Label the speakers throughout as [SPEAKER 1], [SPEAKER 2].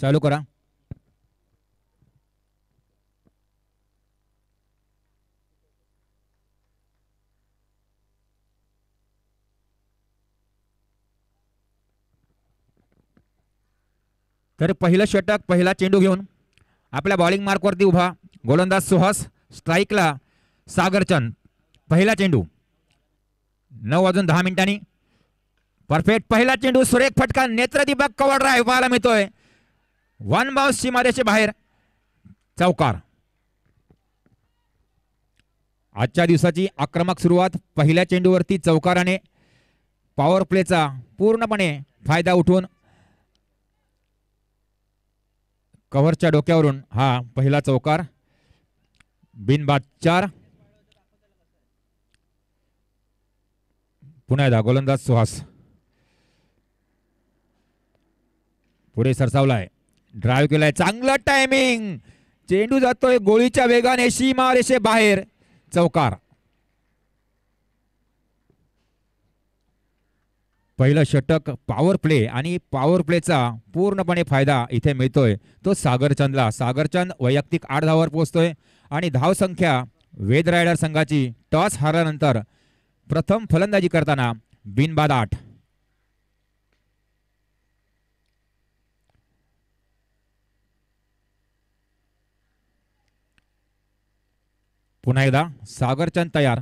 [SPEAKER 1] चालू करा तर पहिलं षटक पहिला चेंडू घेऊन आपल्या बॉलिंग मार्कवरती उभा गोलंदाज सुहास स्ट्राईकला सागरचंद पहिला चेंडू नऊ वाजून दहा मिनिटांनी परफेक्ट पहिला चेंडू सुरेख फटका नेत्रदीपक कवड राय पाहायला मिळतोय वन बाव सीमारेचे बाहेर चौकार आजच्या दिवसाची आक्रमक सुरुवात पहिल्या चेंडूवरती चौकाराने पॉवर प्लेचा पूर्णपणे फायदा उठून कव्हरच्या डोक्यावरून हा पहिला चौकार बिनबाद चार पुन्हा एकदा गोलंदाज सुहास पुढे सरसावलाय ड्राईव्ह केलाय चांगला टायमिंग चेंडू जातोय गोळीच्या वेगाने सीमा रेषे बाहेर चौकार पहिलं षटक पॉवर प्ले आणि पॉवर प्लेचा पूर्णपणे फायदा इथे मिळतोय तो सागरचंदला सागरचंद वैयक्तिक आठ धावावर पोहोचतोय आणि धावसंख्या वेद रायडर संघाची टॉस हारल्यानंतर प्रथम फलंदाजी करताना बिनबाद आठ पुन्हा एकदा सागरचंद तयार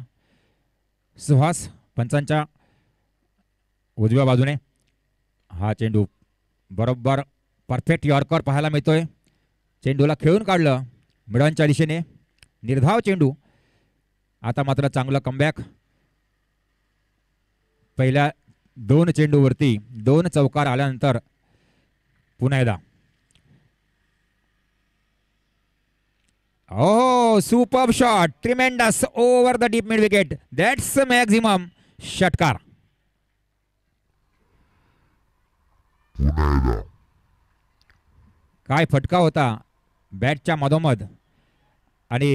[SPEAKER 1] सुहास पंचांच्या उजव्या बाजूने हा चेंडू बरोबर परफेक्ट यॉर्कर पाहायला मिळतोय चेंडूला खेळून काढलं मिडॉनच्या दिशेने निर्धाव चेंडू आता मात्र चांगलं कमबॅक पहिल्या दोन चेंडूवरती दोन चौकार आल्यानंतर पुन्हा एकदा Oh, superb shot. Tremendous over the deep mid wicket. That's the maximum षटकार काय फटका होता बॅटच्या मधोमध आणि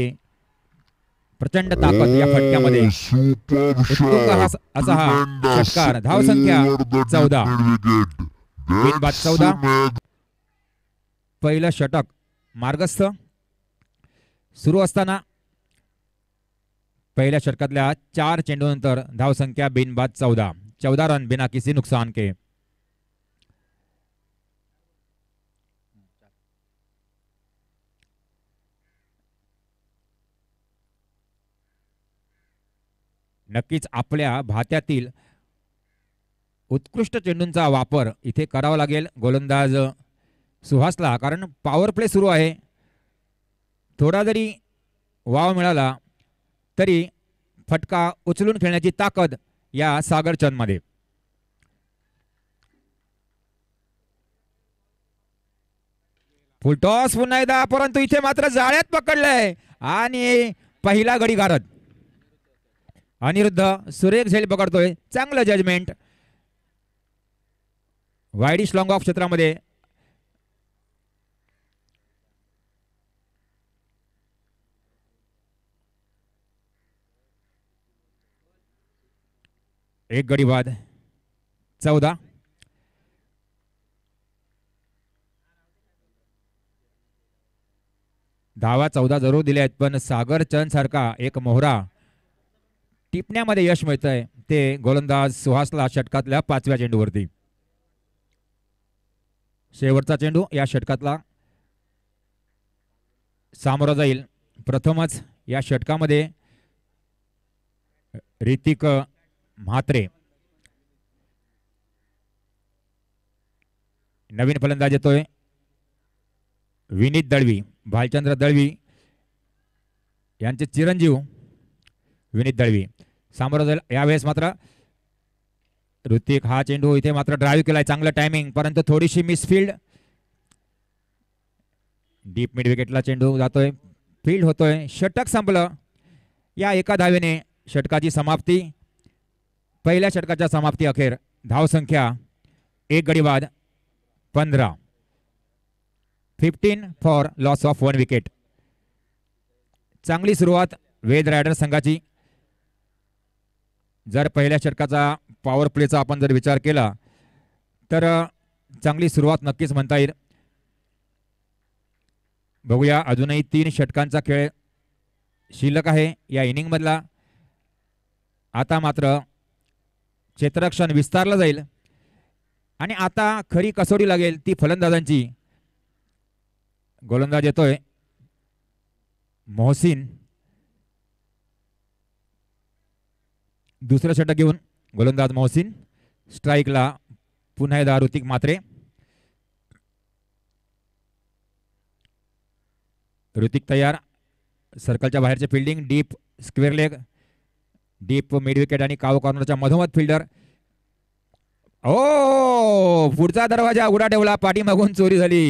[SPEAKER 1] प्रचंड ताकद या फटक्यामध्ये oh, असा हा षटकार धाव संख्या चौदा चौदा पहिलं षटक मार्गस्थ सुरू असताना पहिल्या षटकातल्या चार चेंडू धाव धावसंख्या बिनबाद चौदा चौदा रन बिना किसी नुकसान के नक्कीच आपल्या भात्यातील उत्कृष्ट चेंडूंचा वापर इथे करावा लागेल गोलंदाज सुहासला कारण पॉवर प्ले सुरू आहे थोडा जरी वाव मिळाला तरी फटका उचलून खेळण्याची ताकद या सागर फुलटॉस पुन्हा एकदा परंतु इथे मात्र जाळ्यात पकडलंय आणि पहिला गडी गारद अनिरुद्ध सुरेख झेल पकडतोय चांगलं जजमेंट वायडिश लॉंग ऑफ क्षेत्रामध्ये एक गडी बाद चौदा धावा चौदा जरूर दिल्या आहेत पण सागर चंद सारखा एक मोहरा टिपण्यामध्ये यश मिळतंय ते गोलंदाज सुहासला षटकातल्या पाचव्या चेंडूवरती शेवटचा चेंडू या षटकातला सामोरा जाईल प्रथमच या षटकामध्ये ऋतिक म्हात्रे नवीन फलंदाज येतोय विनीत दळवी भालचंद्र दळवी यांचे चिरंजीव विनीत दळवी सामोरं जाईल यावेळेस मात्र ऋतिक हा चेंडू इथे मात्र ड्राईव्ह केलाय चांगलं टायमिंग परंतु थोडीशी मिसफिल्ड डीप मिड विकेटला चेंडू जातोय फील्ड होतोय षटक संपलं या एका धावेने षटकाची समाप्ती पहिल्या षटकाच्या समाप्ती अखेर धावसंख्या एक गडीवाद पंधरा fifteen for loss of one wicket चांगली सुरुवात वेद रायडर संघाची जर पहिल्या षटकाचा पॉवर प्लेचा आपण जर विचार केला तर चांगली सुरुवात नक्कीच म्हणता येईल बघूया अजूनही तीन षटकांचा खेळ शिल्लक आहे या इनिंगमधला आता मात्र क्षेत्ररक्षण विस्तारला जाईल आणि आता खरी कसोडी लागेल ती फलंदाजांची गोलंदाज येतोय मोहसिन दुसरं षटक घेऊन गोलंदाज मोहसिन स्ट्राईकला पुन्हा एकदा ऋतिक मात्रे ऋतिक तयार सर्कलच्या बाहेरचे fielding deep square leg deep mid wicket आणि काव कॉर्नरच्या मधोमध फिल्डर ओ पुढचा दरवाजा उडा ठेवला मागून चोरी झाली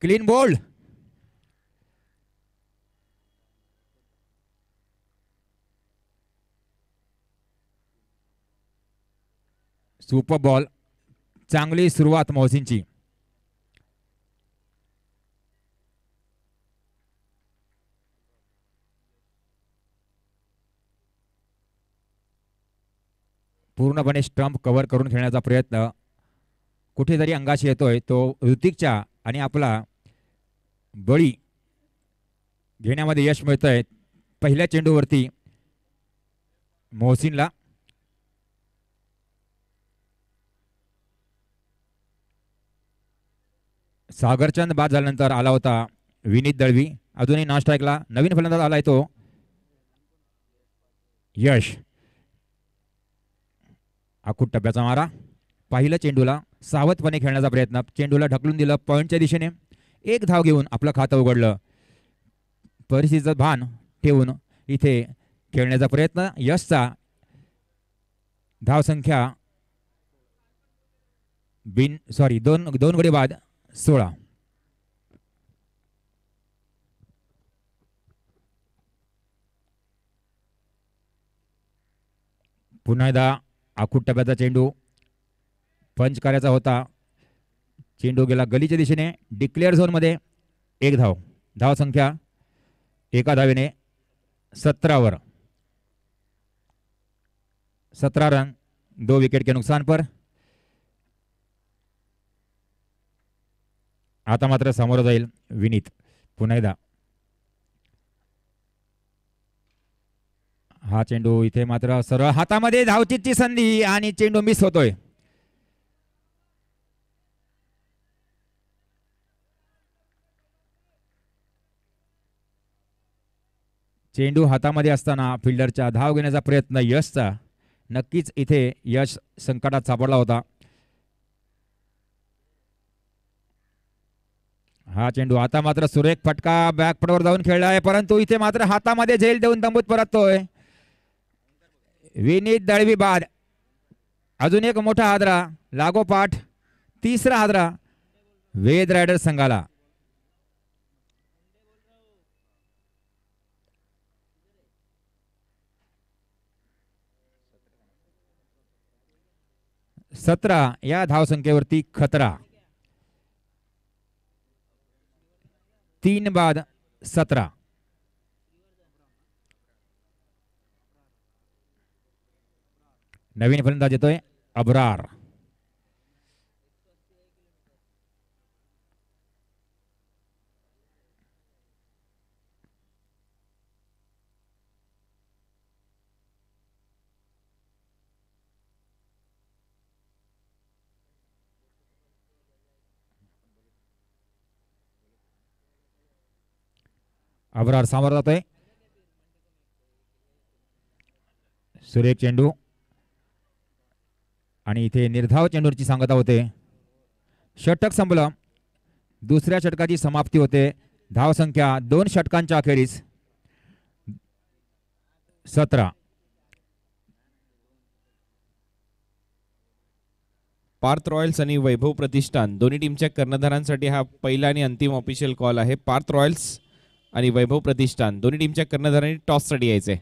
[SPEAKER 1] क्लीन बोल्ड सुपर बॉल चांगली सुरुवात मोहसिनची पूर्णपणे स्टम्प कवर करून घेण्याचा प्रयत्न कुठेतरी अंगाशी येतोय तो ऋतिकच्या आणि आपला बळी घेण्यामध्ये यश मिळतंय आहे पहिल्या चेंडूवरती मोहसिनला सागरचंद बाद झाल्यानंतर आला होता विनीत दळवी अजूनही नॉन स्ट्राईकला नवीन फलंदाज आला तो यश आखूट टप्प्याचा मारा पहिलं चेंडूला सावधपणे खेळण्याचा प्रयत्न चेंडूला ढकलून दिलं पॉईंटच्या दिशेने एक धाव घेऊन आपलं खातं उघडलं परिस्थितीचं भान ठेवून इथे खेळण्याचा प्रयत्न यशचा संख्या बिन सॉरी दोन दोन गडी बाद सोळा पुन्हा एकदा आखूट टप्प्याचा चेंडू पंच करायचा होता चेंडू गेला गलीच्या दिशेने डिक्लेअर झोनमध्ये एक धाव धाव संख्या एका धावेने सतरावर सतरा रन दो विकेट के नुकसान पर आता मात्र समोर जाईल विनीत पुन्हा एकदा हा चेंडू इथे मात्र सरळ हातामध्ये धावची संधी आणि चेंडू मिस होतोय चेंडू हातामध्ये असताना फिल्डरचा धाव घेण्याचा प्रयत्न यशचा नक्कीच इथे यश संकटात सापडला होता हा चेंडू आता मात्र सुरेख फटका बॅकपटवर जाऊन खेळला आहे परंतु इथे मात्र हातामध्ये झेल देऊन तंबूत परततोय विनीत दळवी बाद अजून एक मोठा आदरा लागोपाठ तिसरा आदरा वेद रायडर संघाला सतरा या धावसंख्येवरती खतरा तीन बाद सतरा नवीन फलंदाज येतोय अबरार अबरार सामोर जातोय सुरेख चेंडू आणि इथे निर्धाव चेंडूरची सांगता होते षटक संपलं दुसऱ्या षटकाची समाप्ती होते धावसंख्या दोन षटकांच्या अखेरीस
[SPEAKER 2] सतरा पार्थ रॉयल्स आणि वैभव प्रतिष्ठान दोन्ही टीमच्या कर्णधारांसाठी हा पहिला आणि अंतिम ऑफिशियल कॉल आहे पार्थ रॉयल्स आणि वैभव प्रतिष्ठान दोन्ही टीमच्या कर्णधारांनी टॉससाठी यायचे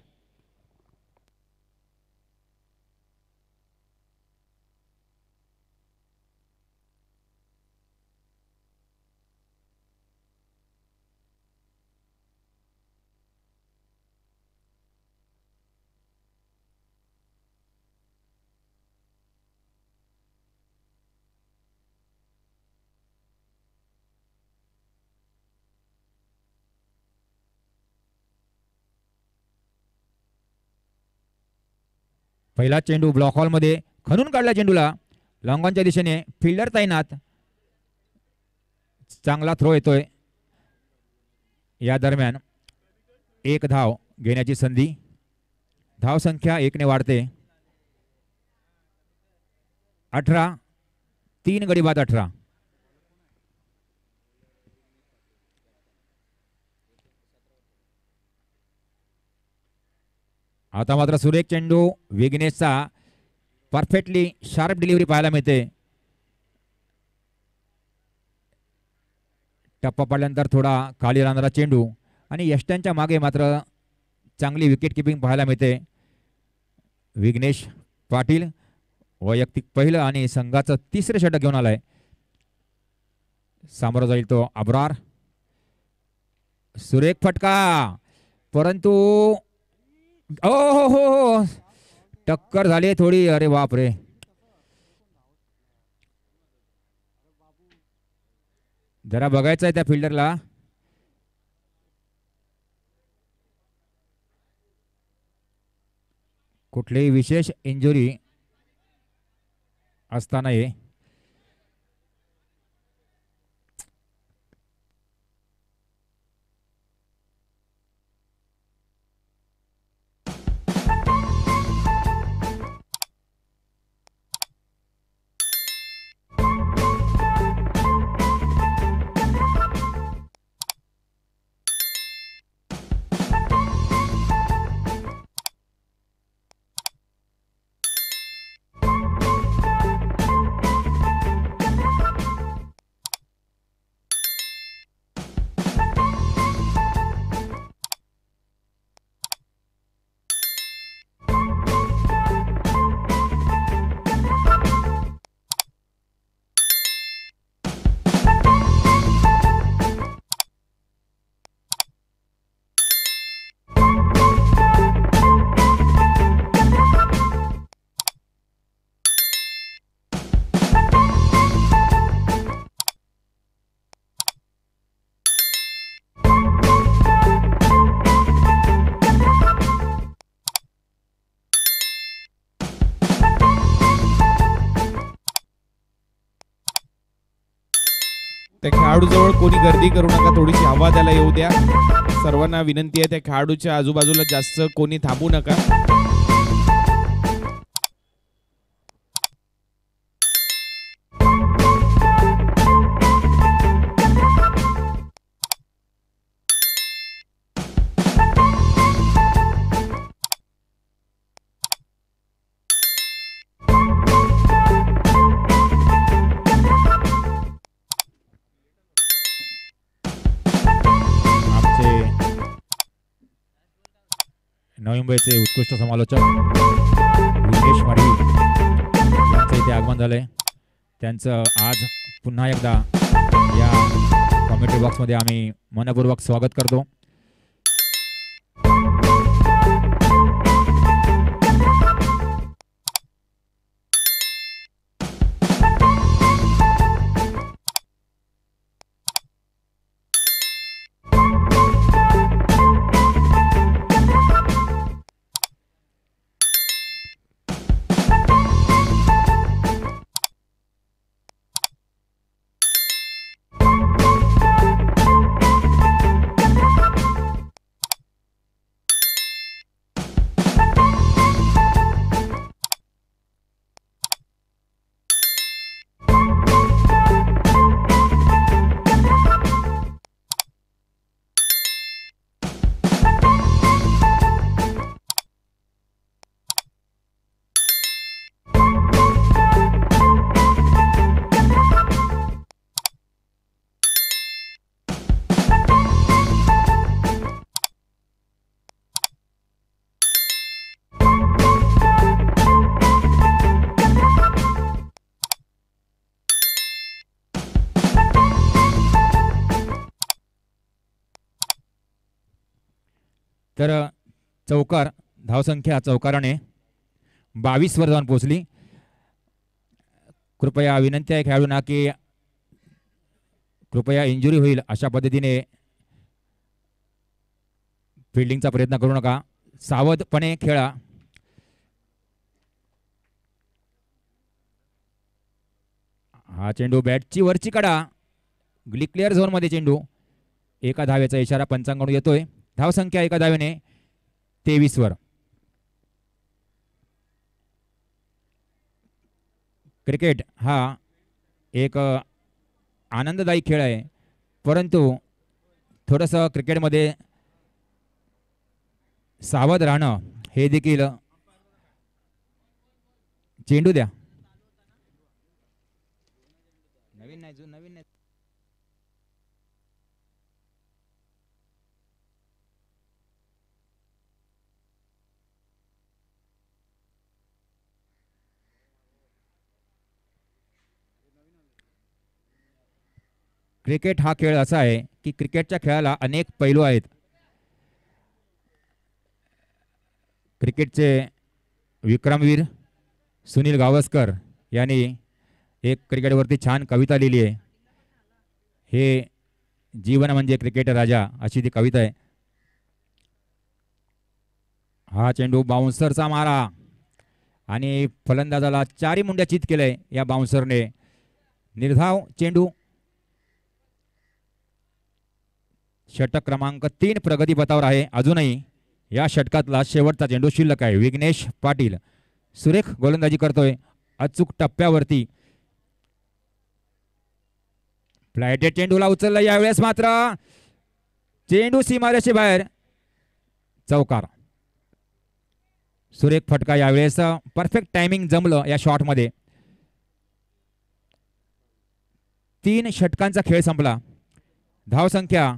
[SPEAKER 1] पहिला चेंडू ब्लॉक हॉलमध्ये खनून काढला चेंडूला लॉंगॉनच्या दिशेने फिल्डर तैनात चांगला थ्रो येतोय या दरम्यान एक धाव घेण्याची संधी धाव संख्या एकने वाढते अठरा तीन गडीबाद अठरा आता मात्र सुरेख चेंडू विघ्नेशचा परफेक्टली शार्प डिलिव्हरी पाहायला मिळते टप्पा पडल्यानंतर थोडा खाली राहणारा चेंडू आणि यष्ट्यांच्या मागे मात्र चांगली विकेट किपिंग पाहायला मिळते विघ्नेश पाटील वैयक्तिक पहिलं आणि संघाचं तिसरं षटक घेऊन आलाय सामोरं जाईल तो अब्रार सुरेख फटका परंतु ओ हो, हो, हो, हो टक्कर झाली थोडी अरे बापरे जरा बघायचं आहे त्या फिल्डरला कुठलीही विशेष इंजुरी असताना
[SPEAKER 2] त्या खेळाडूजवळ कोणी गर्दी करू नका थोडीशी हवा द्यायला येऊ द्या सर्वांना विनंती आहे त्या खेळाडूच्या आजूबाजूला जास्त कोणी थांबू नका
[SPEAKER 1] नवी मुंबईचे उत्कृष्ट समालोचक उमेश मडवी यांचं इथे आगमन झालं आहे त्यांचं आज पुन्हा एकदा या कॉमेंट्री बॉक्समध्ये आम्ही मनपूर्वक स्वागत करतो तर चौकार धावसंख्या चौकाराने वर जाऊन पोहोचली कृपया विनंती आहे खेळाडूंना की कृपया इंजुरी होईल अशा पद्धतीने फिल्डिंगचा प्रयत्न करू नका सावधपणे खेळा हा चेंडू बॅटची वरची कडा ग्लिक्लिअर झोनमध्ये चेंडू एका धावेचा इशारा पंचांकडून येतोय धावसंख्या एका धावेने तेवीसवर क्रिकेट हा एक आनंददायी खेळ आहे परंतु थोडंसं क्रिकेटमध्ये सावध राहणं हे देखील चेंडू द्या क्रिकेट हा खेळ असा आहे की क्रिकेटच्या खेळाला अनेक पैलू आहेत क्रिकेटचे विक्रमवीर सुनील गावस्कर यांनी एक क्रिकेटवरती छान कविता लिहिली आहे हे जीवन म्हणजे क्रिकेट राजा अशी ती कविता आहे हा चेंडू बाउन्सरचा मारा आणि फलंदाजाला चारी मुंड्या चित केलंय या बाउन्सरने निर्धाव चेंडू षटक क्रमांक तीन प्रगतीपथावर आहे अजूनही या षटकातला शेवटचा चेंडू शिल्लक आहे विघ्नेश पाटील सुरेख गोलंदाजी करतोय अचूक टप्प्यावरती फ्लायटेड चेंडूला उचलला यावेळेस मात्र चेंडू सीमारेषे बाहेर चौकार सुरेख फटका यावेळेस परफेक्ट टायमिंग जमलं या शॉटमध्ये तीन षटकांचा खेळ संपला धावसंख्या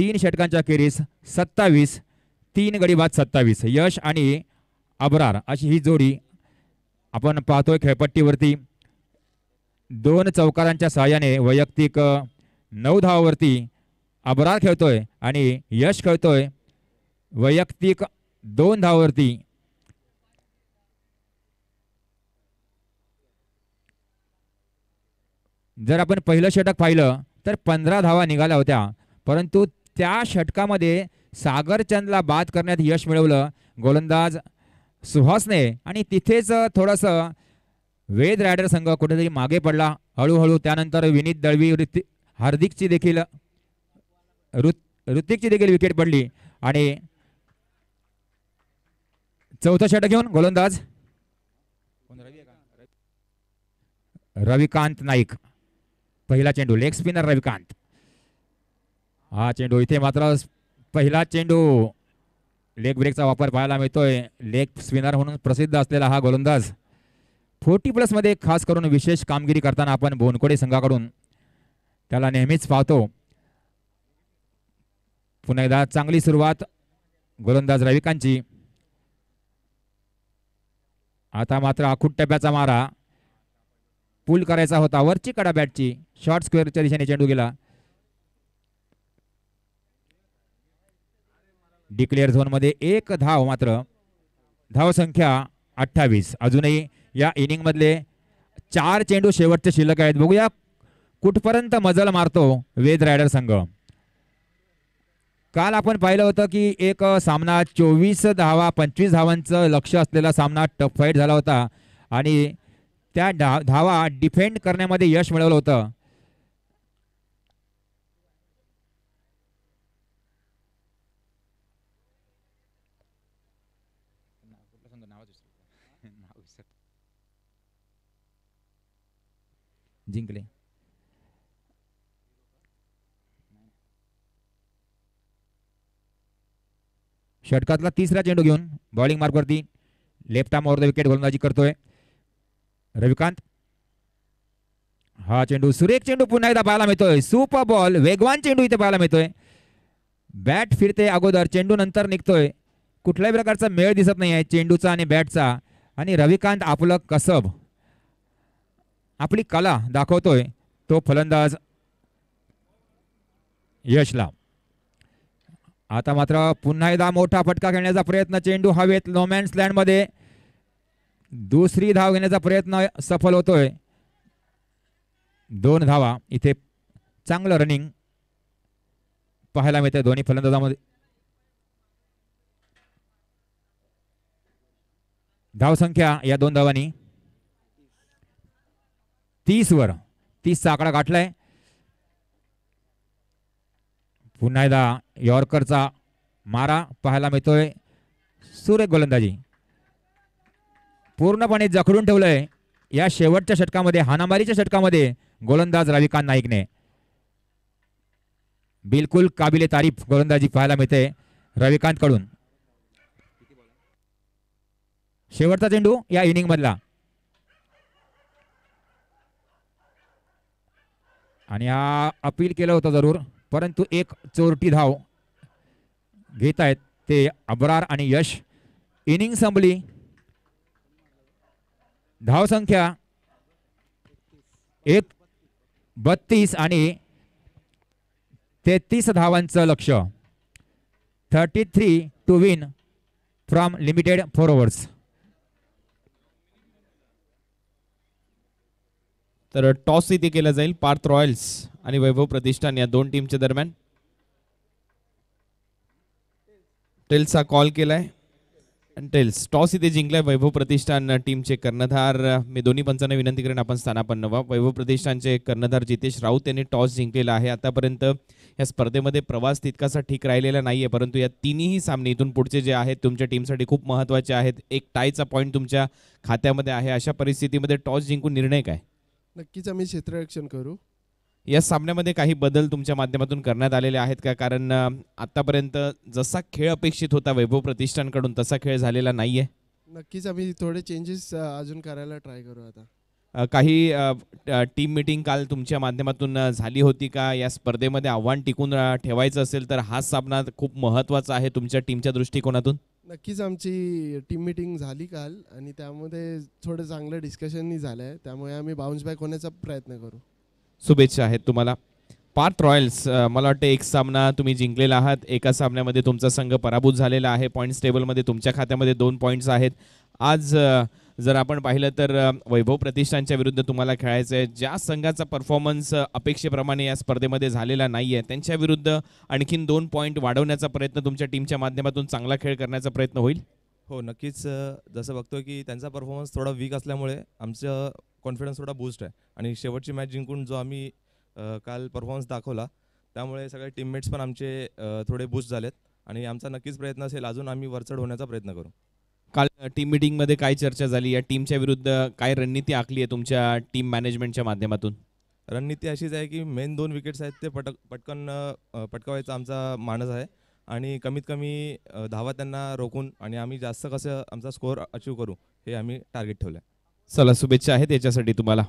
[SPEAKER 1] तीन षटकांच्या खेरीस सत्तावीस तीन गडी बाद सत्तावीस यश आणि अबरार अशी ही जोडी आपण पाहतोय खेळपट्टीवरती दोन चौकारांच्या सहाय्याने वैयक्तिक नऊ धावावरती अबरार खेळतोय आणि यश खेळतोय वैयक्तिक दोन धावावरती जर आपण पहिलं षटक पाहिलं तर पंधरा धावा निघाल्या होत्या परंतु त्या षटकामध्ये सागरचंदला बाद करण्यात यश मिळवलं गोलंदाज सुहासने आणि तिथेच थोडंसं वेद रायडर संघ कुठेतरी मागे पडला हळूहळू त्यानंतर विनीत दळवी ऋतिक हार्दिकची देखील ऋत ऋतिकची देखील विकेट पडली आणि चौथं षटक घेऊन गोलंदाज रविकांत नाईक पहिला चेंडू लेग स्पिनर रविकांत हा चेंडू इथे मात्र पहिला चेंडू लेग ब्रेकचा वापर पाहायला मिळतोय लेग स्पिनर म्हणून प्रसिद्ध असलेला हा गोलंदाज फोर्टी प्लसमध्ये खास करून विशेष कामगिरी करताना आपण बोनकोडे संघाकडून त्याला नेहमीच पाहतो पुन्हा एकदा चांगली सुरुवात गोलंदाज रविकांची आता मात्र आखूट टप्प्याचा मारा पूल करायचा होता वरची कडा बॅटची शॉर्ट स्क्वेअरच्या दिशेने चेंडू गेला डिक्लेअर झोनमध्ये एक धाव मात्र धाव संख्या अठ्ठावीस अजूनही या इनिंगमधले चार चेंडू शेवटचे शिल्लक आहेत बघूया कुठपर्यंत मजल मारतो वेद रायडर संघ काल आपण पाहिलं होतं की एक सामना चोवीस धावा पंचवीस धावांचं लक्ष असलेला सामना टफ फाईट झाला होता आणि त्या धा धावा डिफेंड करण्यामध्ये यश मिळवलं होतं जिंकले षटकातला तिसरा चेंडू घेऊन बॉलिंग मार्कवरती लेफ्ट द विकेट गोलंदाजी करतोय रविकांत हा चेंडू सुरेख चेंडू पुन्हा एकदा पाहायला मिळतोय सुपर बॉल वेगवान चेंडू इथे पाहायला मिळतोय बॅट फिरते अगोदर चेंडू नंतर निघतोय कुठल्याही प्रकारचा मेळ दिसत नाही आहे चेंडूचा आणि बॅटचा आणि रविकांत आपलं कसब आपली कला दाखवतोय तो फलंदाज यशला आता मात्र पुन्हा एकदा मोठा फटका खेळण्याचा प्रयत्न चेंडू हवेत लोमॅन्स मध्ये दुसरी धाव घेण्याचा प्रयत्न सफल होतोय दोन धावा इथे चांगलं रनिंग पाहायला मिळते दोन्ही फलंदाजामध्ये धावसंख्या या दोन धावांनी वर तीसचा आकडा गाठलाय पुन्हा एकदा यॉर्करचा मारा पाहायला मिळतोय सूर्य गोलंदाजी पूर्णपणे जखडून ठेवलंय या शेवटच्या षटकामध्ये हानामारीच्या षटकामध्ये गोलंदाज रविकांत नाईकने बिलकुल काबिले तारीफ गोलंदाजी पाहायला मिळते रविकांतकडून शेवटचा चेंडू या मधला आणि हा अपील केलं होतं जरूर परंतु एक चोरटी धाव घेत आहेत ते अबरार आणि यश इनिंग संपली संख्या एक बत्तीस आणि तेहतीस धावांचं लक्ष thirty three to win from limited four
[SPEAKER 2] तर टॉस इथे केला जाईल पार्थ रॉयल्स आणि वैभव प्रतिष्ठान या दोन टीमच्या दरम्यान टेल्सचा कॉल केलाय टेल्स टॉस इथे जिंकलाय वैभव प्रतिष्ठान टीमचे कर्णधार मी दोन्ही पंचांना विनंती करेन आपण स्थानापन्न व्हा वैभव प्रतिष्ठानचे कर्णधार जितेश राऊत यांनी टॉस जिंकलेला आहे आतापर्यंत या स्पर्धेमध्ये प्रवास तितकासा ठीक राहिलेला नाही आहे परंतु या तिन्ही सामने इथून पुढचे जे आहेत तुमच्या टीमसाठी खूप महत्त्वाचे आहेत एक टायचा पॉईंट तुमच्या खात्यामध्ये आहे अशा परिस्थितीमध्ये टॉस जिंकून निर्णय काय नक्कीच आम्ही क्षेत्ररक्षण करू या सामन्यामध्ये काही बदल तुमच्या माध्यमातून करण्यात आलेले आहेत का कारण आतापर्यंत जसा खेळ अपेक्षित होता वैभव प्रतिष्ठानकडून तसा खेळ झालेला नाही आहे नक्कीच आम्ही थोडे चेंजेस अजून करायला ट्राय करू आता काही टीम मिटिंग काल तुमच्या माध्यमातून झाली होती का या स्पर्धेमध्ये आव्हान टिकून ठेवायचं असेल तर हा सामना खूप महत्त्वाचा आहे तुमच्या टीमच्या दृष्टिकोनातून नक्कीच आमची टीम मिटिंग झाली काल आणि त्यामध्ये थोडं चांगलं डिस्कशनही झालं आहे त्यामुळे आम्ही बाउन्स बॅक होण्याचा प्रयत्न करू शुभेच्छा आहेत तुम्हाला पार्थ रॉयल्स मला वाटतं एक सामना तुम्ही जिंकलेला आहात एका सामन्यामध्ये तुमचा संघ पराभूत झालेला आहे पॉईंट्स टेबलमध्ये तुमच्या खात्यामध्ये दोन पॉईंट्स आहेत आज जर आपण पाहिलं तर वैभव प्रतिष्ठानच्या विरुद्ध तुम्हाला खेळायचं आहे ज्या संघाचा परफॉर्मन्स अपेक्षेप्रमाणे या स्पर्धेमध्ये झालेला नाही आहे त्यांच्याविरुद्ध आणखीन दोन पॉईंट वाढवण्याचा प्रयत्न तुमच्या टीमच्या माध्यमातून चांगला खेळ करण्याचा प्रयत्न होईल हो नक्कीच जसं बघतो की त्यांचा परफॉर्मन्स थोडा वीक असल्यामुळे आमचं कॉन्फिडन्स थोडा बूस्ट आहे आणि शेवटची मॅच जिंकून जो आम्ही काल परफॉर्मन्स दाखवला त्यामुळे सगळे टीममेट्स पण आमचे थोडे बूस्ट झालेत आणि आमचा नक्कीच प्रयत्न असेल अजून आम्ही वरचढ होण्याचा प्रयत्न करू काल टीम मिटिंगमध्ये काय चर्चा झाली या टीमच्या विरुद्ध काय रणनीती आखली आहे तुमच्या टीम मॅनेजमेंटच्या माध्यमातून रणनीती अशीच आहे की मेन दोन विकेट्स आहेत ते पटक पटकन पटकावायचा आमचा मानस आहे आणि कमीत कमी धावा त्यांना रोखून आणि आम्ही जास्त कसं आमचा स्कोअर अचीव करू हे आम्ही टार्गेट ठेवलं चला शुभेच्छा आहेत याच्यासाठी तुम्हाला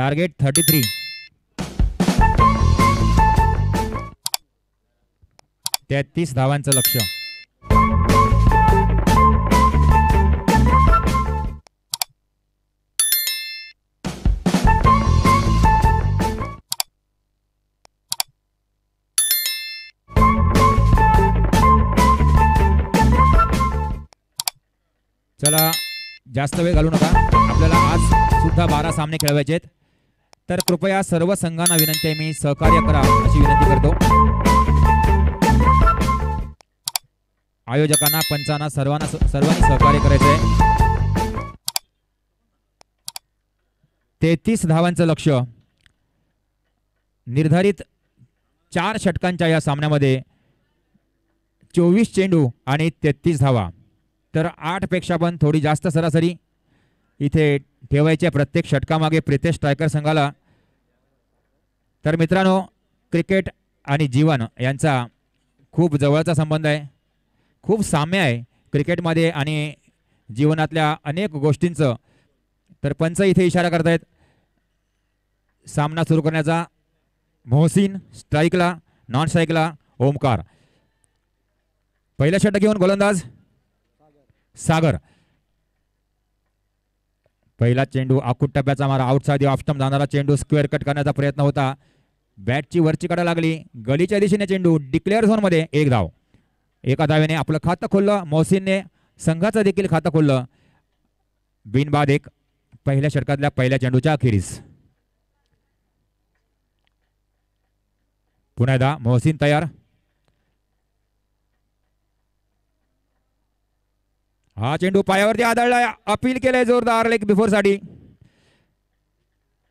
[SPEAKER 1] टार्गेट थर्टी थ्री तेहतीस धावांचं लक्ष चला जास्त वेळ घालू नका आपल्याला आज सुद्धा बारा सामने खेळवायचे आहेत तर कृपया सर्व संघांना विनंती आहे मी सहकार्य करा अशी विनंती करतो आयोजकांना पंचांना सर्वांना सर्वांनी सहकार्य करायचं आहे तेहतीस धावांचं लक्ष निर्धारित चार षटकांच्या या सामन्यामध्ये चोवीस चेंडू आणि तेहतीस धावा तर आठपेक्षा पण थोडी जास्त सरासरी इथे ठेवायच्या प्रत्येक षटकामागे प्रितेश स्ट्रायकर संघाला तर मित्रांनो क्रिकेट आणि जीवन यांचा खूप जवळचा संबंध आहे खूप साम्य आहे क्रिकेटमध्ये आणि जीवनातल्या अनेक गोष्टींचं तर पंच इथे इशारा करतायत सामना सुरू करण्याचा मोहसिन स्ट्राईकला नॉन स्ट्राईकला ओमकार पहिला षटक घेऊन गोलंदाज सागर पहिला चेंडू आकूट टप्प्याचा मारा ऑफ ऑफस्टम जाणारा चेंडू स्क्वेअर कट करण्याचा प्रयत्न होता बॅटची वरची कडा लागली गलीच्या दिशेने चेंडू डिक्लेअर झोनमध्ये एक धाव एका धावेने आपलं खातं खोललं मोहसिनने संघाचं देखील खातं खोललं बिनबाद एक पहिल्या षटकातल्या पहिल्या चेंडूच्या अखेरीस पुन्हा एकदा मोहसिन तयार हा चेंडू पायावरती आदळला अपील केलंय जोरदार लेक बिफोर साठी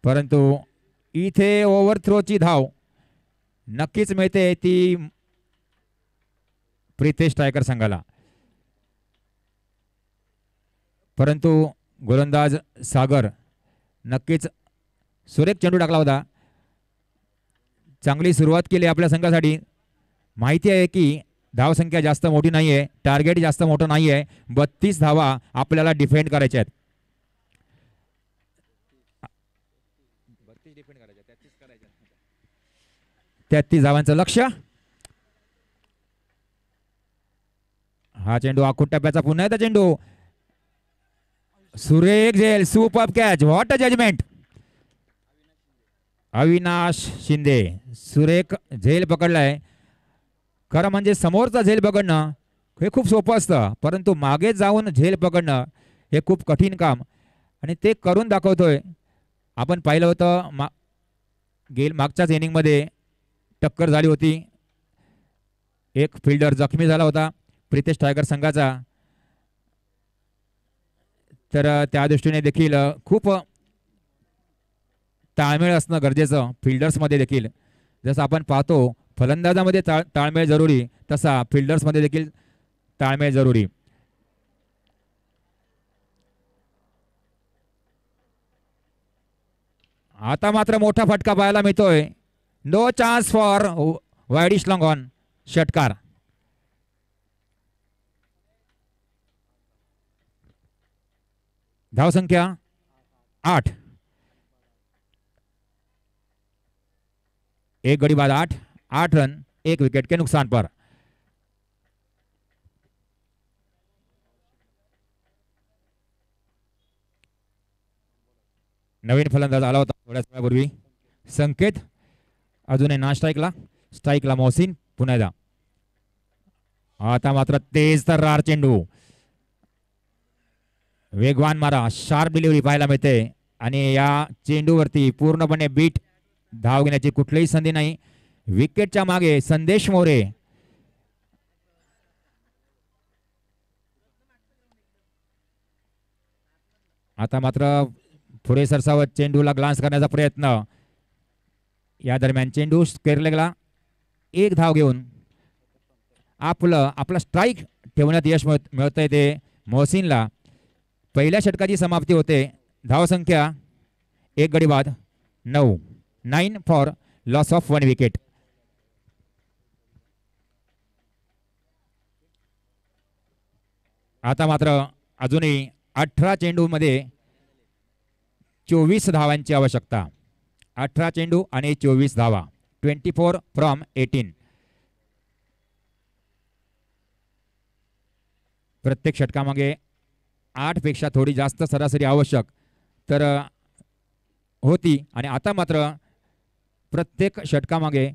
[SPEAKER 1] परंतु इथे ओव्हर थ्रोची धाव नक्कीच मिळते ती प्रितेश टायकर संघाला परंतु गोलंदाज सागर नक्कीच सुरेख चेंडू टाकला होता चांगली सुरुवात केली आपल्या संघासाठी माहिती आहे की धावसंख्या जास्त मोठी नाहीये आहे टार्गेट जास्त मोठं नाहीये आहे बत्तीस धावा आपल्याला डिफेंड करायच्या आहेत तेहतीस धावांचं लक्ष हा चेंडू आखूट टप्प्याचा पुन्हा एकदा चेंडू सुरेख झेल super catch what a judgement Avinash Shinde सुरेख झेल पकडलाय खरं म्हणजे समोरचा झेल पकडणं हे खूप सोपं असतं परंतु मागे जाऊन झेल पकडणं हे खूप कठीण काम आणि ते करून दाखवतोय आपण पाहिलं होतं मा गेल मागच्याच इनिंगमध्ये टक्कर झाली होती एक फिल्डर जखमी झाला होता प्रितेश टायगर संघाचा तर त्या दृष्टीने देखील खूप ताळमेळ असणं गरजेचं फिल्डर्समध्ये देखील जसं आपण पाहतो फलंदाजामध्ये ता ताळमेळ जरुरी तसा फिल्डर्समध्ये देखील ताळमेळ जरूरी आता मात्र मोठा फटका पाहायला मिळतोय no chance for wideish long on षटकार धावसंख्या आठ एक गडी बाद आठ आठ रन एक विकेट के नुकसान पर नवीन फलंदाज आला होता थोड्याच वेळापूर्वी संकेत अजूनही ना स्ट्राईकला स्ट्राईकला मोहसिन पुन्हा आता मात्र तेज तर्रार चेंडू वेगवान मारा शार्प डिलिव्हरी पाहायला मिळते आणि या चेंडूवरती पूर्णपणे बीट धाव घेण्याची कुठलीही संधी नाही विकेटच्या मागे संदेश मोरे आता मात्र पुढे सरसावत चेंडूला ग्लान्स करण्याचा प्रयत्न या दरम्यान चेंडू केरलेला एक धाव घेऊन आपलं आपला स्ट्राईक ठेवण्यात यश मिळत आहे ते मोहसिनला पहिल्या षटकाची समाप्ती होते धाव धावसंख्या एक गडी बाद नऊ nine for loss of one wicket आता मात्र अजूनही अठरा चेंडूमध्ये चोवीस धावांची आवश्यकता अठरा चेंडू आणि चोवीस धावा ट्वेंटी फोर फ्रॉम एटीन प्रत्येक षटकामागे आठपेक्षा थोडी जास्त सरासरी आवश्यक तर होती आणि आता मात्र प्रत्येक षटकामागे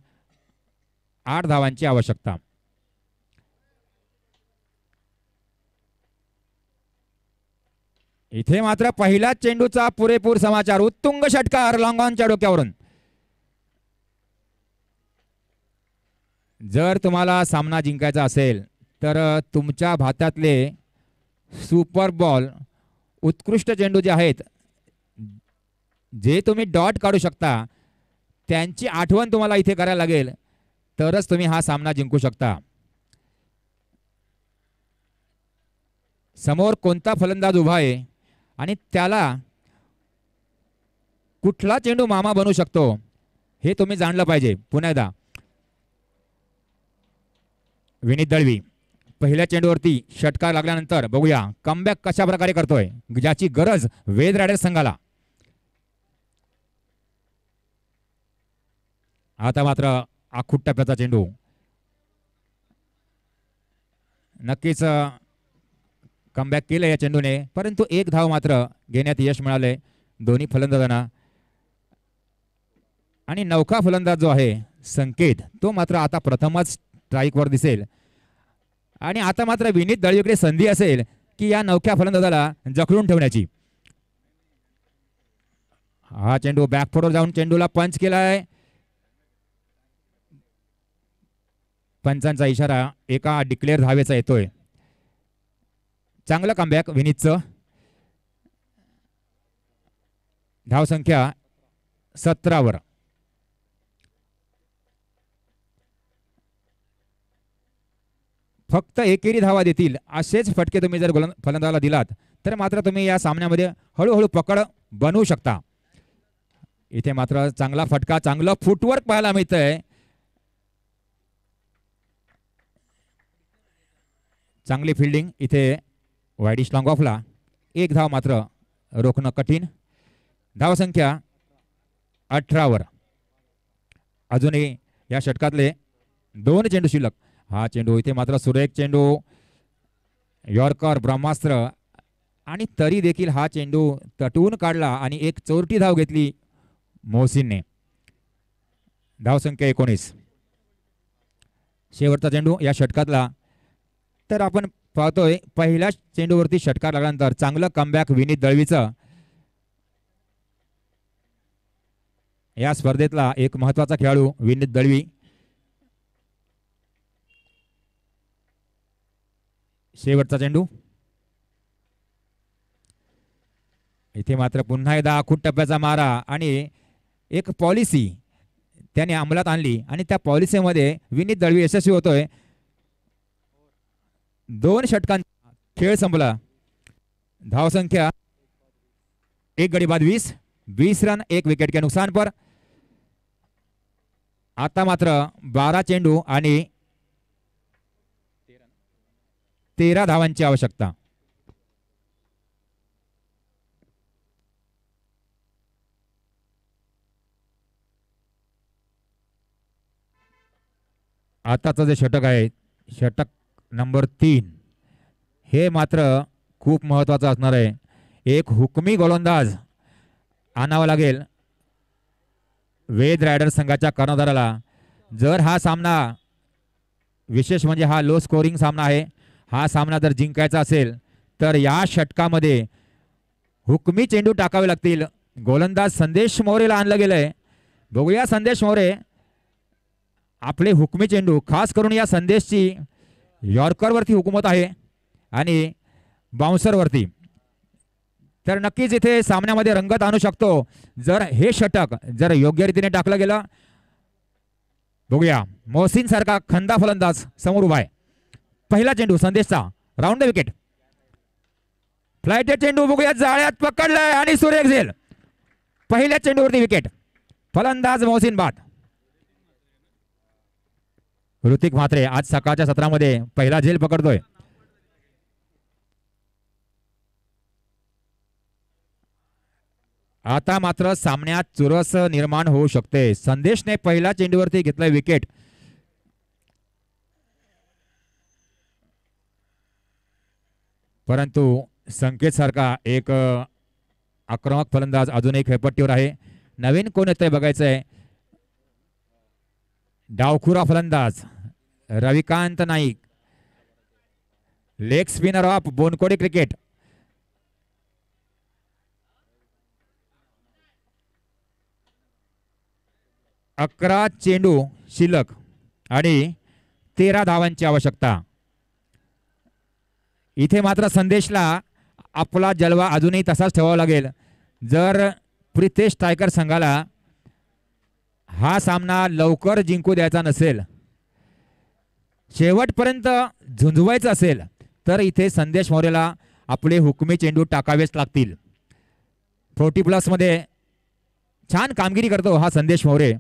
[SPEAKER 1] आठ धावांची आवश्यकता इथे मात्र पहिलाच चेंडूचा पुरेपूर समाचार उत्तुंग षटकार लॉंगॉनच्या डोक्यावरून जर तुम्हाला सामना जिंकायचा असेल तर तुमच्या भातातले सुपर बॉल उत्कृष्ट चेंडू जे आहेत जे तुम्ही डॉट काढू शकता त्यांची आठवण तुम्हाला इथे करायला लागेल तरच तुम्ही हा सामना जिंकू शकता समोर कोणता फलंदाज उभा आहे आणि त्याला कुठला चेंडू मामा बनू शकतो हे तुम्ही जाणलं पाहिजे पुन्हा एकदा विनीत दळवी पहिल्या चेंडूवरती षटकार लागल्यानंतर बघूया कमबॅक कशा प्रकारे करतोय ज्याची गरज वेद राड़े संघाला आता मात्र आखूट टप्प्याचा चेंडू नक्कीच कमबॅक केलं या चेंडूने परंतु एक धाव मात्र घेण्यात यश मिळाले दोन्ही फलंदाजांना आणि नौका फलंदाज जो आहे संकेत तो मात्र आता प्रथमच स्ट्राईकवर दिसेल आणि आता मात्र विनीत दळवीकडे संधी असेल की या नौक्या फलंदाजाला जखडून ठेवण्याची हा चेंडू बॅकफोटवर जाऊन चेंडूला पंच केला आहे पंचांचा इशारा एका डिक्लेअर धावेचा येतोय चांगलं कमबॅक विनीतचं धावसंख्या सतरावर फक्त एकेरी धावा देतील असेच फटके तुम्ही जर गोल दिलात तर मात्र तुम्ही या सामन्यामध्ये हळूहळू पकड बनवू शकता इथे मात्र चांगला फटका चांगलं फुटवर्क पाहायला मिळतंय चांगली फिल्डिंग इथे वाईडिश लाँग ऑफला एक धाव मात्र रोखणं कठीण धावसंख्या अठरावर अजूनही या षटकातले दोन चेंडू शिल्लक हा चेंडू इथे मात्र सुरेख चेंडू यॉर्कर ब्रह्मास्त्र आणि तरी देखील हा चेंडू तटवून काढला आणि एक चोरटी धाव घेतली मोहसिनने धावसंख्या एकोणीस शेवटचा चेंडू या षटकातला तर आपण पाहतोय पहिल्या चेंडूवरती षटकार लागल्यानंतर चांगलं कमबॅक विनीत दळवीचं या स्पर्धेतला एक महत्वाचा खेळाडू विनीत दळवी शेवटचा चेंडू इथे मात्र पुन्हा एकदा अखूट टप्प्याचा मारा आणि एक पॉलिसी त्याने अंमलात आणली आणि त्या पॉलिसीमध्ये विनीत दळवी यशस्वी होतोय दोन षटकांचा खेळ संपला धावसंख्या एक गडी बाद वीस वीस रन एक विकेट के नुकसान पर आता मात्र बारा चेंडू आणि तेरा धावांची आवश्यकता आताचं जे षटक आहे षटक नंबर तीन हे मात्र खूप महत्त्वाचं असणार आहे एक हुकमी गोलंदाज आणावा लागेल वेद रायडर संघाच्या कर्णधाराला जर हा सामना विशेष म्हणजे हा लो स्कोरिंग सामना आहे हा सामना जर जिंकायचा असेल तर या षटकामध्ये हुकमी चेंडू टाकावे लागतील गोलंदाज संदेश मोरेला आणलं गेलं आहे बघूया संदेश मोरे आपले हुकमी चेंडू खास करून या संदेशची यॉर्करवरती हुकूमत आहे आणि बाउन्सरवरती तर नक्कीच इथे सामन्यामध्ये रंगत आणू शकतो जर हे षटक जर योग्य रीतीने टाकलं गेलं बघूया मोहसिन सारखा खंदा फलंदाज समोर उभा आहे पहिला चेंडू संदेशचा राऊंड द विकेट फ्लायटेड चेंडू बघूया जाळ्यात पकडलाय आणि सुरेख झेल पहिल्या चेंडूवरती विकेट फलंदाज मोहसिन बाद ऋतिक म्हात्रे आज सकाळच्या सत्रामध्ये पहिला झेल पकडतोय आता मात्र सामन्यात चुरस निर्माण होऊ शकते संदेशने पहिल्या चेंडूवरती घेतला विकेट परंतु संकेत सारखा एक आक्रमक फलंदाज अजूनही खेळपट्टीवर आहे नवीन कोण येतोय बघायचंय डावखुरा फलंदाज Ravikant Naik leg spinner of Bonkodi cricket अकरा चेंडू शिलक आणि तेरा धावांची आवश्यकता इथे मात्र संदेशला आपला जलवा अजूनही तसाच ठेवावा लागेल जर प्रितेश टायकर संघाला हा सामना लवकर जिंकू द्यायचा नसेल शेवटपर्यंत झुंजवायचं असेल तर इथे संदेश मोरेला आपले हुकमी चेंडू टाकावेच लागतील फोर्टी प्लसमध्ये छान कामगिरी करतो हा संदेश मोरे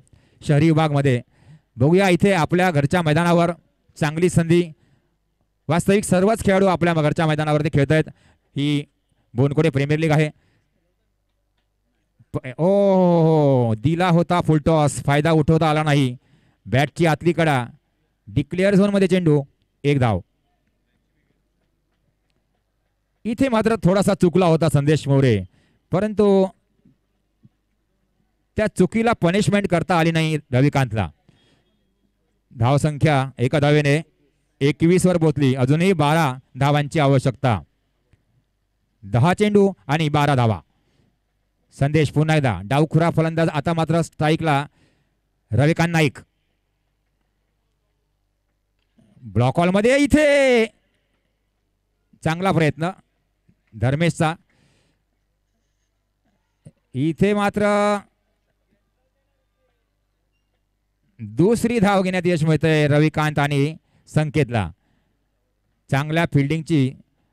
[SPEAKER 1] शहरी विभागमध्ये बघूया इथे आपल्या घरच्या मैदानावर चांगली संधी वास्तविक सर्वच खेळाडू आपल्या घरच्या मैदानावरती खेळत आहेत ही बोनकोडे प्रीमियर लीग आहे ओ हो, हो, हो दिला होता फुलटॉस फायदा उठवता आला नाही बॅटची आतली कडा डिक्लेअर झोन मध्ये चेंडू एक धाव इथे मात्र थोडासा चुकला होता संदेश मोरे परंतु त्या चुकीला पनिशमेंट करता आली नाही रविकांतला धाव संख्या एका धावेने एकवीस वर पोचली अजूनही बारा धावांची आवश्यकता दहा चेंडू आणि बारा धावा संदेश पुन्हा एकदा डावखुरा फलंदाज आता मात्र स्ट्राईकला रविकांत नाईक ब्लॉक मध्ये इथे चांगला प्रयत्न धर्मेशचा इथे मात्र दुसरी धाव घेण्यात यश मिळतंय रविकांत आणि संकेतला चांगल्या फिल्डिंगची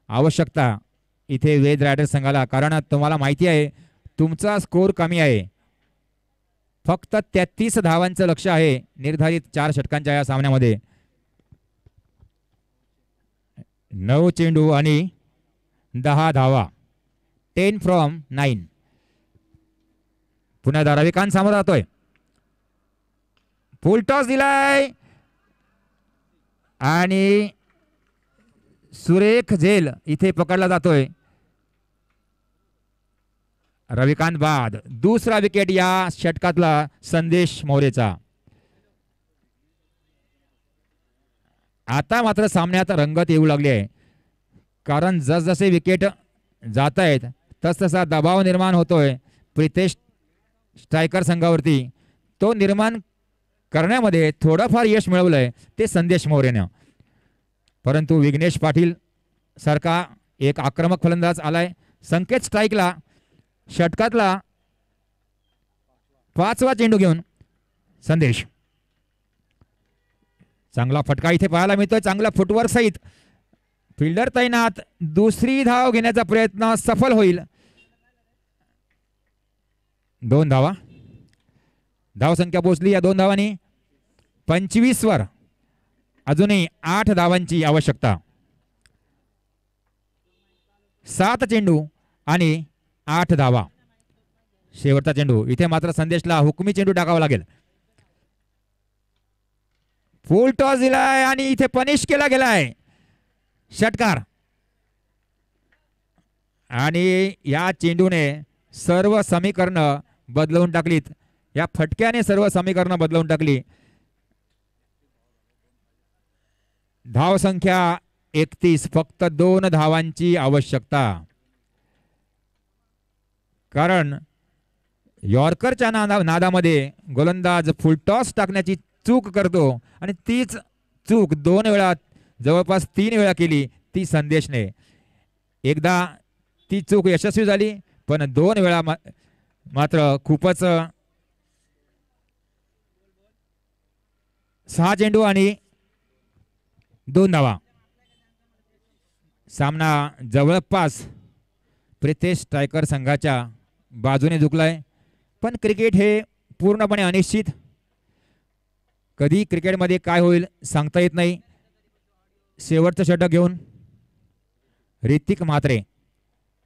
[SPEAKER 1] आवश्यकता इथे वेद रायडर संघाला कारण तुम्हाला माहिती आहे तुमचा स्कोर कमी आहे फक्त तेहतीस धावांचं लक्ष आहे निर्धारित चार षटकांच्या या सामन्यामध्ये नऊ चेंडू आणि दहा धावा टेन फ्रॉम नाईन पुन्हा रविकांत सामोर जातोय फुल टॉस दिलाय आणि सुरेख झेल इथे पकडला जातोय रविकांत बाद दुसरा विकेट या षटकातला संदेश मोरेचा आता मात्र सामन्यात रंगत येऊ लागली आहे कारण जसजसे विकेट जात आहेत तसतसा दबाव निर्माण होतोय प्रितेश स्ट्रायकर संघावरती तो निर्माण करण्यामध्ये थोडंफार यश मिळवलं आहे ते संदेश मोरेनं परंतु विघ्नेश पाटील सारखा एक आक्रमक फलंदाज आलाय संकेत स्ट्राईकला षटकातला पाचवा चेंडू घेऊन संदेश चांगला फटका इथे पाहायला मिळतोय चांगला फुटवर सहित फिल्डर तैनात दुसरी धाव घेण्याचा प्रयत्न सफल होईल दोन धावा धाव संख्या पोचली या दोन धावांनी वर अजूनही आठ धावांची आवश्यकता सात चेंडू आणि आठ धावा शेवटचा चेंडू इथे मात्र संदेशला हुकमी चेंडू टाकावा लागेल फुल टॉस दिलाय आणि इथे पनिश केला गेलाय षटकार आणि या चेंडूने सर्व समीकरणं बदलवून टाकलीत या फटक्याने सर्व समीकरणं बदलवून टाकली धावसंख्या एकतीस फक्त दोन धावांची आवश्यकता कारण यॉर्करच्या नादा नादामध्ये गोलंदाज फुलटॉस टाकण्याची चूक करतो आणि तीच चूक दोन वेळा जवळपास तीन वेळा केली ती संदेशने एकदा ती चूक यशस्वी झाली पण दोन वेळा मात्र खूपच सहा चेंडू आणि दोन धावा सामना जवळपास प्रितेश स्ट्रायकर संघाच्या बाजूने झुकलाय पण क्रिकेट हे पूर्णपणे अनिश्चित कधी क्रिकेटमध्ये काय होईल सांगता येत नाही शेवटचं षटक घेऊन ऋतिक मात्रे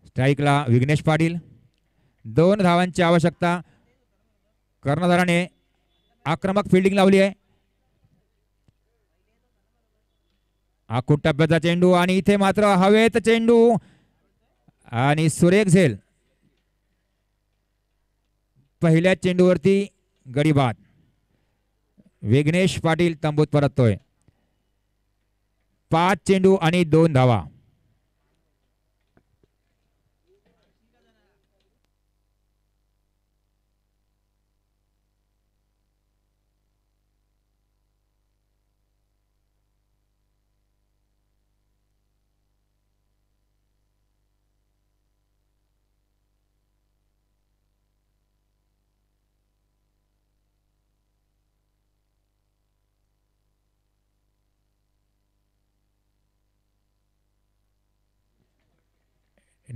[SPEAKER 1] स्ट्राईकला विघ्नेश पाटील दोन धावांची आवश्यकता कर्णधाराने आक्रमक फिल्डिंग लावली आहे आखूट टप्प्याचा चेंडू आणि इथे मात्र हवेत चेंडू आणि सुरेख झेल पहिल्या चेंडूवरती गडीबाद विघ्नेश पाटील तंबूत परततोय पाच चेंडू आणि दोन धावा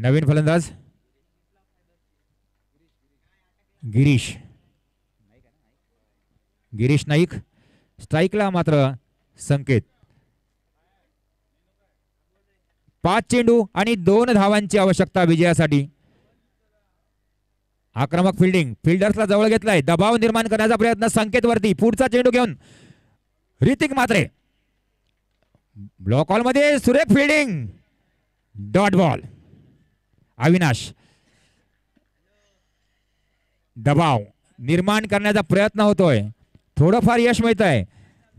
[SPEAKER 1] नवीन फलंदाज गिरीश गिरीश नाईक स्ट्राईकला मात्र संकेत पाच चेंडू आणि दोन धावांची आवश्यकता विजयासाठी आक्रमक फिल्डिंग फिल्डर्सला जवळ घेतलाय दबाव निर्माण करण्याचा प्रयत्न संकेत वरती पुढचा चेंडू घेऊन ऋतिक मात्रे ब्लॉक मध्ये सुरेख फिल्डिंग डॉट बॉल अविनाश दबाव निर्माण करण्याचा प्रयत्न होतोय थोडंफार यश मिळत आहे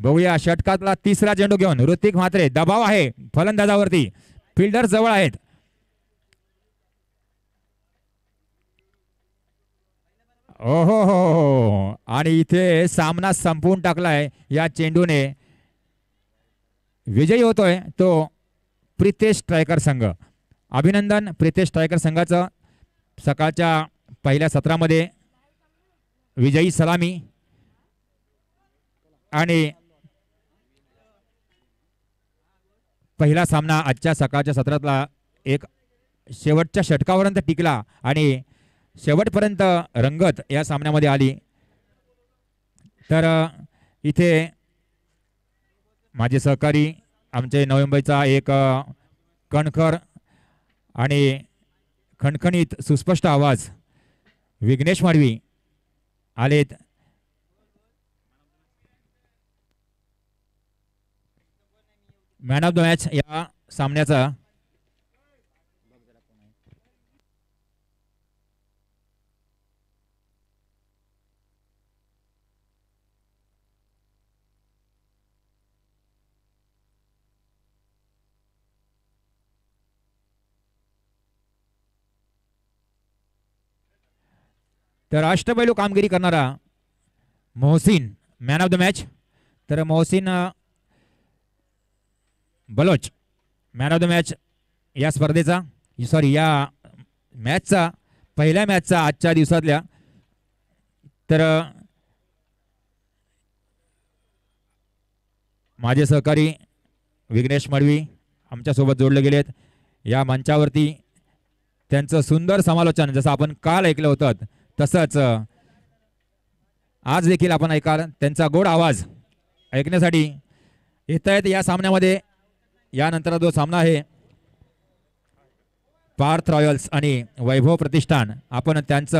[SPEAKER 1] बघूया षटकातला तिसरा चेंडू घेऊन ऋतिक म्हात्रे दबाव आहे फलंदाजावरती फिल्डर जवळ आहेत ओहो हो, हो हो आणि इथे सामना संपवून टाकलाय या चेंडूने विजयी होतोय तो प्रितेश स्ट्रायकर संघ अभिनंदन प्रितेश टायकर संघाचं सकाळच्या पहिल्या सत्रामध्ये विजयी सलामी आणि पहिला सामना आजच्या सकाळच्या सत्रातला एक शेवटच्या षटकापर्यंत टिकला आणि शेवटपर्यंत रंगत या सामन्यामध्ये आली तर इथे माझे सहकारी आमचे नोव्हेंबरचा एक कणखर आणि खणखणीत सुस्पष्ट आवाज विघ्नेश माडवी आलेत मॅन ऑफ द मॅच या सामन्याचा तर अष्टपैलू कामगिरी करणारा Mohsin man of the match तर Mohsin Baloch man of the match या स्पर्धेचा सॉरी या मॅचचा पहिल्या मॅचचा आजच्या दिवसातल्या तर माझे सहकारी विघ्नेश मडवी आमच्यासोबत जोडले गेलेत या मंचावरती त्यांचं सुंदर समालोचन जसं आपण काल ऐकलं होतं तसंच आज देखील आपण ऐकाल त्यांचा गोड आवाज ऐकण्यासाठी येत आहेत या सामन्यामध्ये यानंतर जो सामना आहे पार्थ रॉयल्स आणि वैभव प्रतिष्ठान आपण त्यांचं